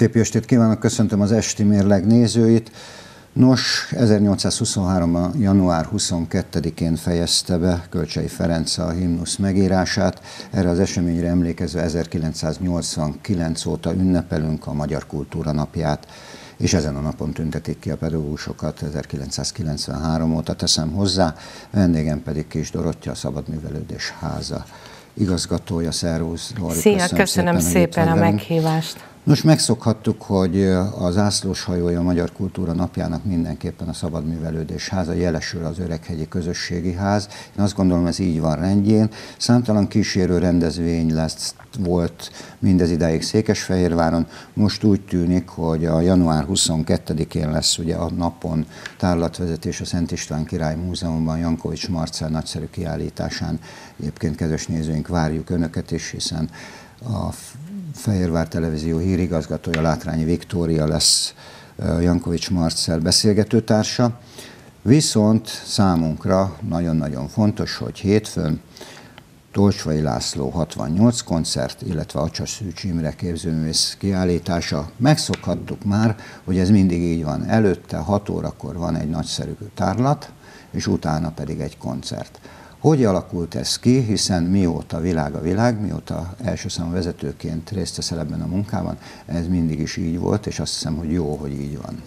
Szép estét kívánok, köszöntöm az esti mérleg nézőit. Nos, 1823. január 22-én fejezte be Kölcsei Ferenc a himnusz megírását. Erre az eseményre emlékezve 1989 óta ünnepelünk a Magyar Kultúra Napját, és ezen a napon tüntetik ki a pedagógusokat 1993 óta teszem hozzá, vendégem pedig Kis Dorottya, a Szabadművelődés Háza igazgatója. Szervusz, Dori, Szia, köszönöm, köszönöm szépen, szépen a meghívást. Nos, megszokhattuk, hogy az ászlós hajója a Magyar Kultúra Napjának mindenképpen a Szabadművelődés Háza, jelesül az Öreghegyi Közösségi Ház. Én azt gondolom, ez így van rendjén. Számtalan kísérő rendezvény lesz, volt mindez idáig Székesfehérváron. Most úgy tűnik, hogy a január 22-én lesz ugye a napon tárlatvezetés a Szent István Király Múzeumban Jankovics Marcel nagyszerű kiállításán. Egyébként, kedves nézőink, várjuk Önöket is, hiszen a Fehérvár Televízió hírigazgatója Látrányi Viktória lesz Jankovics Marcel beszélgetőtársa. Viszont számunkra nagyon-nagyon fontos, hogy hétfőn Tolcsvai László 68 koncert, illetve Acsaszűcs Imre képzőművész kiállítása. Megszokhattuk már, hogy ez mindig így van. Előtte 6 órakor van egy nagyszerű tárlat, és utána pedig egy koncert. Hogy alakult ez ki, hiszen mióta világ a világ, mióta első számú vezetőként részt veszel ebben a munkában, ez mindig is így volt, és azt hiszem, hogy jó, hogy így van.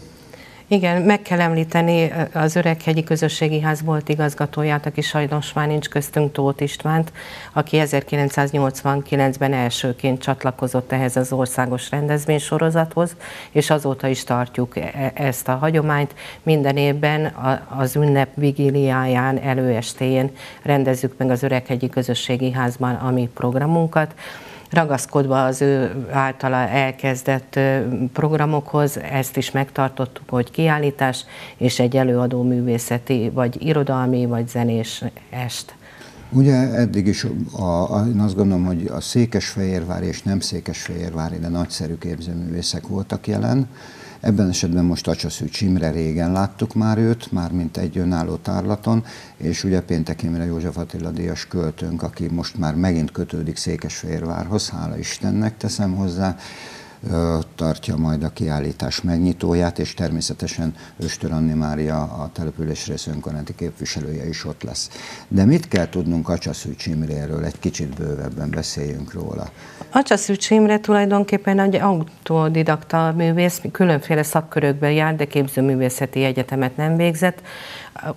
Igen, meg kell említeni az Öreghegyi Közösségi Ház volt igazgatóját, aki sajnos már nincs köztünk Tóth Istvánt, aki 1989-ben elsőként csatlakozott ehhez az országos rendezvénysorozathoz, és azóta is tartjuk e, e, ezt a hagyományt. Minden évben az ünnep vigiliáján, előestéjén rendezzük meg az Öreghegyi Közösségi Házban a mi programunkat ragaszkodva az ő általa elkezdett programokhoz, ezt is megtartottuk, hogy kiállítás és egy előadó művészeti, vagy irodalmi, vagy zenés est. Ugye eddig is a, a, én azt gondolom, hogy a Székesfehérvári és nem Székesfehérvári, de nagyszerű képzőművészek voltak jelen, Ebben esetben most Acsaszűcs Imre régen láttuk már őt, már mint egy önálló tárlaton, és ugye Péntek Imre József Attila Díjas költőnk, aki most már megint kötődik Székesfehérvárhoz, hála Istennek teszem hozzá, tartja majd a kiállítás megnyitóját, és természetesen Östör Anni Mária, a településrész önkormányzati képviselője is ott lesz. De mit kell tudnunk Acsaszűcs Imréről? Egy kicsit bővebben beszéljünk róla. Acsaszűcs Imre tulajdonképpen egy autodidakta művész, különféle szakkörökben jár, de képzőművészeti egyetemet nem végzett.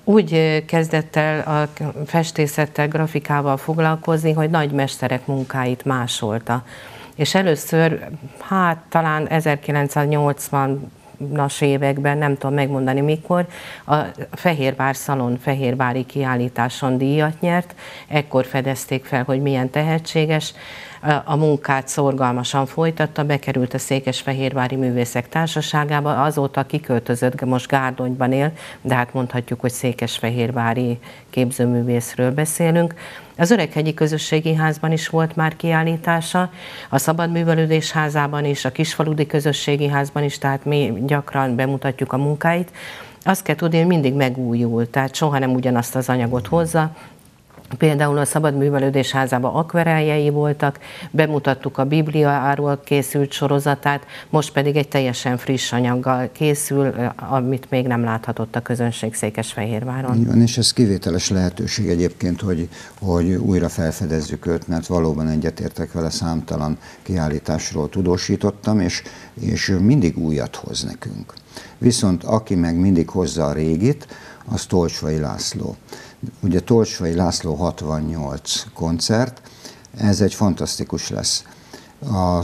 Úgy kezdett el a festészettel, grafikával foglalkozni, hogy nagy mesterek munkáit másolta és először, hát talán 1980 as években, nem tudom megmondani mikor, a Fehérvár Szalon Fehérvári kiállításon díjat nyert, ekkor fedezték fel, hogy milyen tehetséges, a munkát szorgalmasan folytatta, bekerült a Székesfehérvári Művészek Társaságába, azóta kiköltözött, most Gárdonyban él, de hát mondhatjuk, hogy Székesfehérvári képzőművészről beszélünk. Az Öreghegyi Közösségi Házban is volt már kiállítása, a Szabadművelődés Házában is, a Kisfaludi Közösségi Házban is, tehát mi gyakran bemutatjuk a munkáit. Azt kell tudni, hogy mindig megújul, tehát soha nem ugyanazt az anyagot hozza, Például a Szabad Művelődés házában akvereljei voltak, bemutattuk a Bibliáról készült sorozatát, most pedig egy teljesen friss anyaggal készül, eh, amit még nem láthatott a közönség Székesfehérváron. Így van, és ez kivételes lehetőség egyébként, hogy, hogy újra felfedezzük őt, mert valóban egyetértek vele számtalan kiállításról tudósítottam, és, és mindig újat hoz nekünk. Viszont aki meg mindig hozza a régit, az Tolcsvai László ugye Tolsvai László 68 koncert, ez egy fantasztikus lesz. A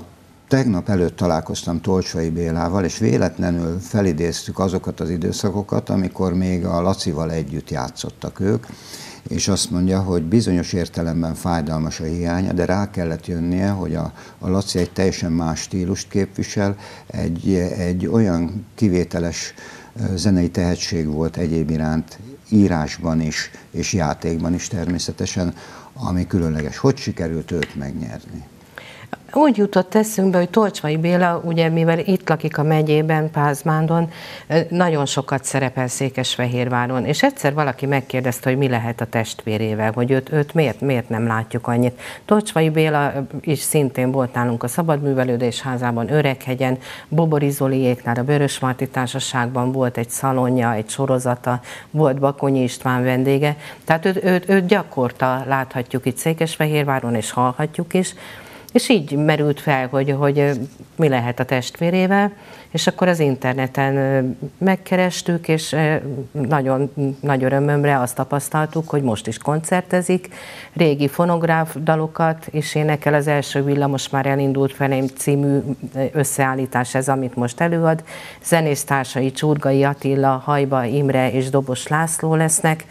tegnap előtt találkoztam Tolsvai Bélával, és véletlenül felidéztük azokat az időszakokat, amikor még a Lacival együtt játszottak ők, és azt mondja, hogy bizonyos értelemben fájdalmas a hiánya, de rá kellett jönnie, hogy a, a Laci egy teljesen más stílust képvisel, egy, egy olyan kivételes zenei tehetség volt egyéb iránt, írásban is, és játékban is természetesen, ami különleges. Hogy sikerült őt megnyerni? úgy jutott eszünkbe, hogy Tolcsvai Béla, ugye mivel itt lakik a megyében, Pázmándon, nagyon sokat szerepel Székesfehérváron, és egyszer valaki megkérdezte, hogy mi lehet a testvérével, hogy őt, őt miért, miért nem látjuk annyit. Tolcsvai Béla is szintén volt nálunk a Szabadművelődés házában, Öreghegyen, Bobori Zoliéknál, a Vörösmarty Társaságban volt egy szalonja, egy sorozata, volt Bakonyi István vendége, tehát őt, őt, őt gyakorta láthatjuk itt Székesfehérváron, és hallhatjuk is, és így merült fel, hogy, hogy mi lehet a testvérével, és akkor az interneten megkerestük, és nagyon nagy örömömre azt tapasztaltuk, hogy most is koncertezik, régi fonográf dalokat, és énekel az első villamos már elindult felém című összeállítás ez, amit most előad. Zenésztársai Csurgai Attila, Hajba Imre és Dobos László lesznek,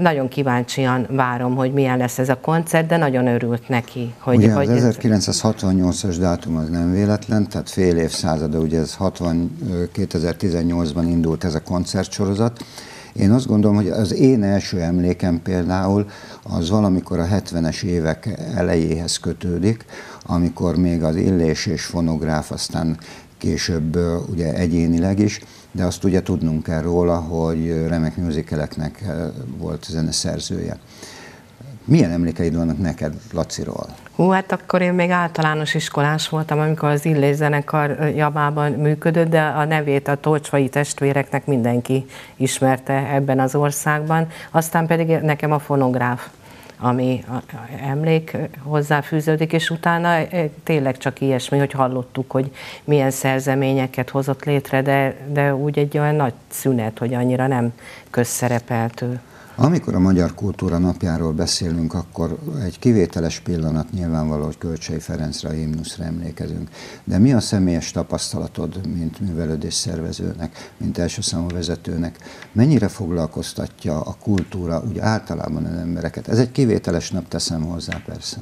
nagyon kíváncsian várom, hogy milyen lesz ez a koncert, de nagyon örült neki. Hogy, ugye hogy az 1968-as dátum az nem véletlen, tehát fél évszázada, ugye ez 60, 2018-ban indult ez a koncertsorozat, én azt gondolom, hogy az én első emlékem például az valamikor a 70-es évek elejéhez kötődik, amikor még az illés és fonográf, aztán később ugye egyénileg is de azt ugye tudnunk kell róla, hogy remek műzikeleknek volt zeneszerzője. Milyen emlékeid vannak neked Laciról? Hú, hát akkor én még általános iskolás voltam, amikor az Illés zenekar javában működött, de a nevét a Tolcsvai testvéreknek mindenki ismerte ebben az országban. Aztán pedig nekem a fonográf ami emlék hozzáfűződik, és utána eh, tényleg csak ilyesmi, hogy hallottuk, hogy milyen szerzeményeket hozott létre, de, de úgy egy olyan nagy szünet, hogy annyira nem közszerepelt ő. Amikor a Magyar Kultúra napjáról beszélünk, akkor egy kivételes pillanat nyilvánvaló, hogy Kölcsei Ferencre, a himnuszra emlékezünk. De mi a személyes tapasztalatod, mint művelődés szervezőnek, mint első számú vezetőnek? Mennyire foglalkoztatja a kultúra úgy általában az embereket? Ez egy kivételes nap, teszem hozzá persze.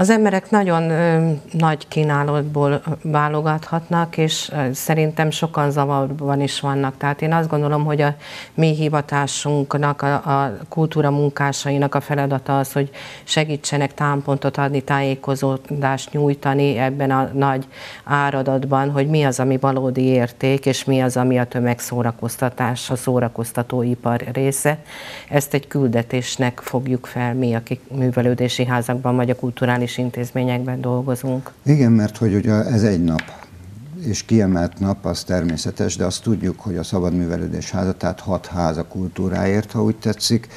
Az emberek nagyon ö, nagy kínálatból válogathatnak, és szerintem sokan zavarban is vannak. Tehát én azt gondolom, hogy a mi hivatásunknak, a, a kultúra munkásainak a feladata az, hogy segítsenek támpontot adni, tájékozódást nyújtani ebben a nagy áradatban, hogy mi az, ami valódi érték, és mi az, ami a tömegszórakoztatás, a szórakoztatóipar része. Ezt egy küldetésnek fogjuk fel mi, akik művelődési házakban vagy a kulturális kulturális intézményekben dolgozunk. Igen, mert hogy ugye ez egy nap, és kiemelt nap, az természetes, de azt tudjuk, hogy a Szabad Művelődés Háza, tehát hat ház a kultúráért, ha úgy tetszik,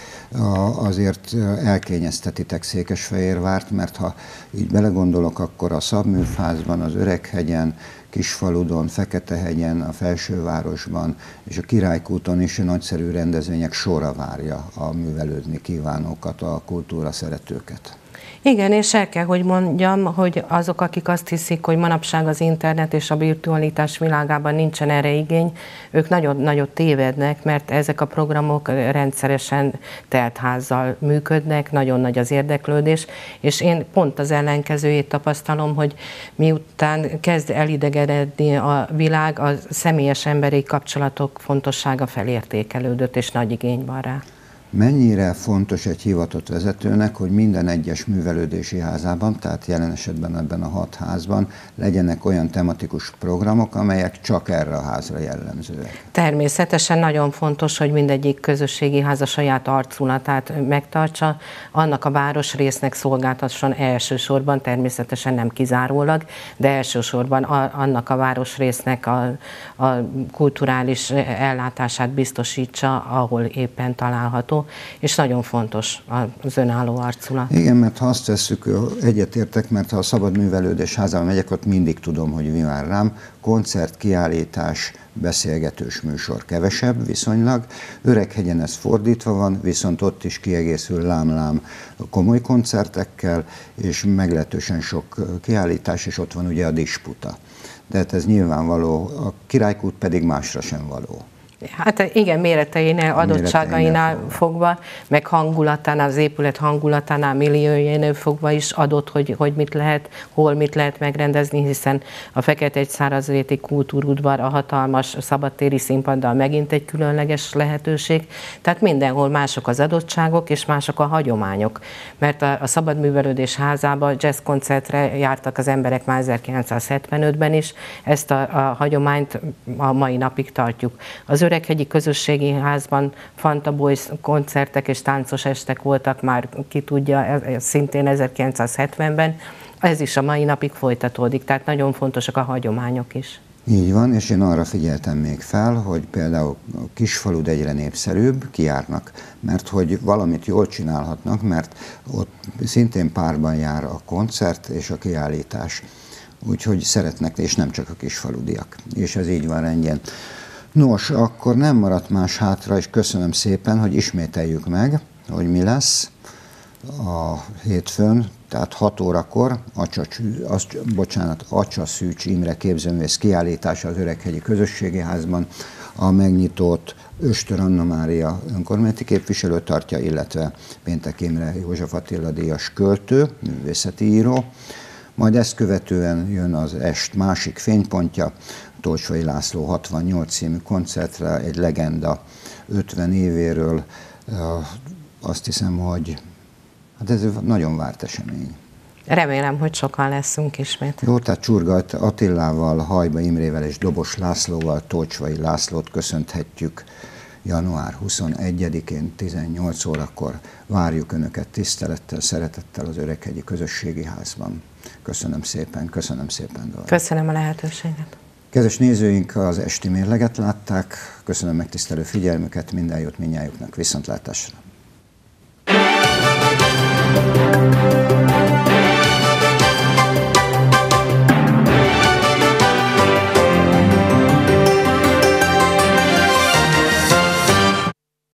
azért elkényeztetitek Székesfehérvárt, mert ha így belegondolok, akkor a Szabműfázban, az Öreghegyen, Kisfaludon, Feketehegyen, a Felsővárosban és a Királykúton is nagyszerű rendezvények sora várja a művelődni kívánókat, a kultúra szeretőket. Igen, és el kell, hogy mondjam, hogy azok, akik azt hiszik, hogy manapság az internet és a virtualitás világában nincsen erre igény, ők nagyon nagyot tévednek, mert ezek a programok rendszeresen teltházzal működnek, nagyon nagy az érdeklődés, és én pont az ellenkezőjét tapasztalom, hogy miután kezd elidegeredni a világ, a személyes emberi kapcsolatok fontossága felértékelődött, és nagy igény van rá mennyire fontos egy hivatott vezetőnek, hogy minden egyes művelődési házában, tehát jelen esetben ebben a hat házban legyenek olyan tematikus programok, amelyek csak erre a házra jellemzőek. Természetesen nagyon fontos, hogy mindegyik közösségi ház a saját arculatát megtartsa, annak a város résznek szolgáltasson elsősorban, természetesen nem kizárólag, de elsősorban annak a résznek a, a kulturális ellátását biztosítsa, ahol éppen található és nagyon fontos az önálló arculat. Igen, mert ha azt tesszük, egyetértek, mert ha a szabad művelődés házába megyek, ott mindig tudom, hogy mi vár rám. Koncert, kiállítás, beszélgetős műsor kevesebb viszonylag. Öreghegyen ez fordítva van, viszont ott is kiegészül lámlám -lám komoly koncertekkel, és meglehetősen sok kiállítás, és ott van ugye a disputa. De hát ez nyilvánvaló, a királykút pedig másra sem való. Hát igen, méreteinél, adottságainál méreteinél fogva, meg hangulatánál, az épület hangulatánál, milliójénél fogva is adott, hogy, hogy mit lehet, hol mit lehet megrendezni, hiszen a Fekete egy szárazréti kultúrudvar, a hatalmas szabadtéri színpaddal megint egy különleges lehetőség. Tehát mindenhol mások az adottságok, és mások a hagyományok. Mert a, a Szabadművelődés házába jazz koncertre jártak az emberek már 1975-ben is, ezt a, a hagyományt a mai napig tartjuk. Az öreg Öreghegyi Közösségi Házban Fanta Boys koncertek és táncos estek voltak már, ki tudja, szintén 1970-ben. Ez is a mai napig folytatódik, tehát nagyon fontosak a hagyományok is. Így van, és én arra figyeltem még fel, hogy például a kisfalud egyre népszerűbb, kiárnak, mert hogy valamit jól csinálhatnak, mert ott szintén párban jár a koncert és a kiállítás. Úgyhogy szeretnek, és nem csak a kisfaludiak. És ez így van rendjén. Nos, akkor nem maradt más hátra, és köszönöm szépen, hogy ismételjük meg, hogy mi lesz a hétfőn, tehát 6 órakor, Acsa, az, bocsánat, Acsa Szűcs Imre képzőművész kiállítása az Öreghegyi Közösségi Házban, a megnyitott Östör Anna Mária önkormányzati képviselő tartja, illetve Péntek Imre József Attila díjas költő, művészeti író, majd ezt követően jön az est másik fénypontja, Tolsvai László 68 című koncertre, egy legenda 50 évéről, azt hiszem, hogy hát ez nagyon várt esemény. Remélem, hogy sokan leszünk ismét. Jó, tehát Csurgat Attillával, Hajba Imrével és Dobos Lászlóval Tolcsvai Lászlót köszönthetjük január 21-én 18 órakor várjuk Önöket tisztelettel, szeretettel az Öreghegyi Közösségi Házban. Köszönöm szépen, köszönöm szépen, Dóra. Köszönöm a lehetőséget. Kedves nézőink, az esti mérleget látták. Köszönöm megtisztelő figyelmüket, minden jót minnyájuknak, viszontlátásra! thank you